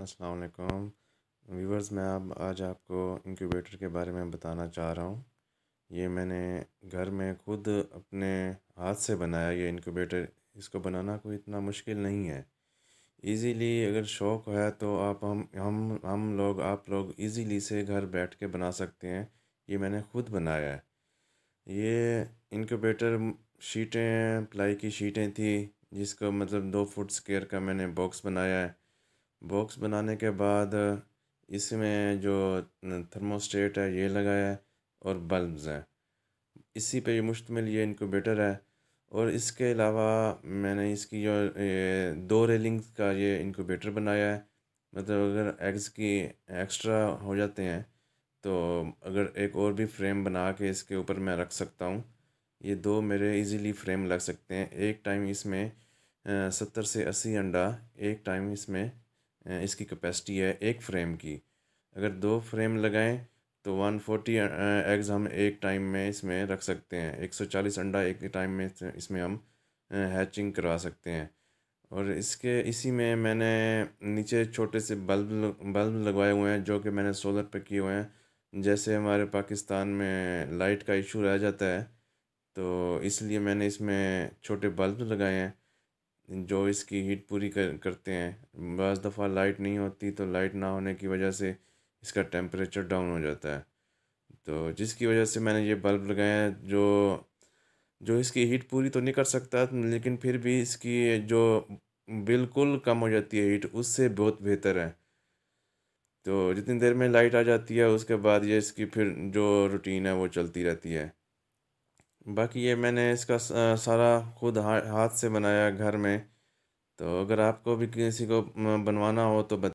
असलकुम व्यूवर्स मैं आप आज आपको इंक्यूबेटर के बारे में बताना चाह रहा हूँ ये मैंने घर में खुद अपने हाथ से बनाया ये इंक्यूबेटर इसको बनाना कोई इतना मुश्किल नहीं है इजीली अगर शौक़ है तो आप हम हम हम लोग आप लोग इजीली से घर बैठ के बना सकते हैं ये मैंने खुद बनाया है ये इनक्यूबेटर शीटें प्लाई की शीटें थी जिसको मतलब दो फुट स्केयर का मैंने बॉक्स बनाया है बॉक्स बनाने के बाद इसमें जो थर्मोस्टेट है ये लगाया है और बल्ब्स हैं इसी पे मुश्तमिल ये इनक्यूबेटर है और इसके अलावा मैंने इसकी जो दो रेलिंग्स का ये इनक्यूबेटर बनाया है मतलब अगर एग्स की एक्स्ट्रा हो जाते हैं तो अगर एक और भी फ्रेम बना के इसके ऊपर मैं रख सकता हूँ ये दो मेरे इजीली फ्रेम लग सकते हैं एक टाइम इसमें सत्तर से अस्सी अंडा एक टाइम इसमें इसकी कैपेसिटी है एक फ्रेम की अगर दो फ्रेम लगाएं तो वन फोर्टी एग्ज़ हम एक टाइम में इसमें रख सकते हैं एक सौ चालीस अंडा एक टाइम में इसमें हम हैचिंग करवा सकते हैं और इसके इसी में मैंने नीचे छोटे से बल्ब बल्ब लगवाए हुए हैं जो कि मैंने सोलर पे किए हुए हैं जैसे हमारे पाकिस्तान में लाइट का इशू रह जाता है तो इसलिए मैंने इसमें छोटे बल्ब लगाए हैं जो इसकी हीट पूरी कर करते हैं बज़ दफ़ा लाइट नहीं होती तो लाइट ना होने की वजह से इसका टेम्परेचर डाउन हो जाता है तो जिसकी वजह से मैंने ये बल्ब लगाया जो जो इसकी हीट पूरी तो नहीं कर सकता लेकिन फिर भी इसकी जो बिल्कुल कम हो जाती है हीट उससे बहुत बेहतर है तो जितनी देर में लाइट आ जाती है उसके बाद ये इसकी फिर जो रूटीन है वो चलती रहती है बाकी ये मैंने इसका सारा खुद हाथ से बनाया घर में तो अगर आपको भी किसी को बनवाना हो तो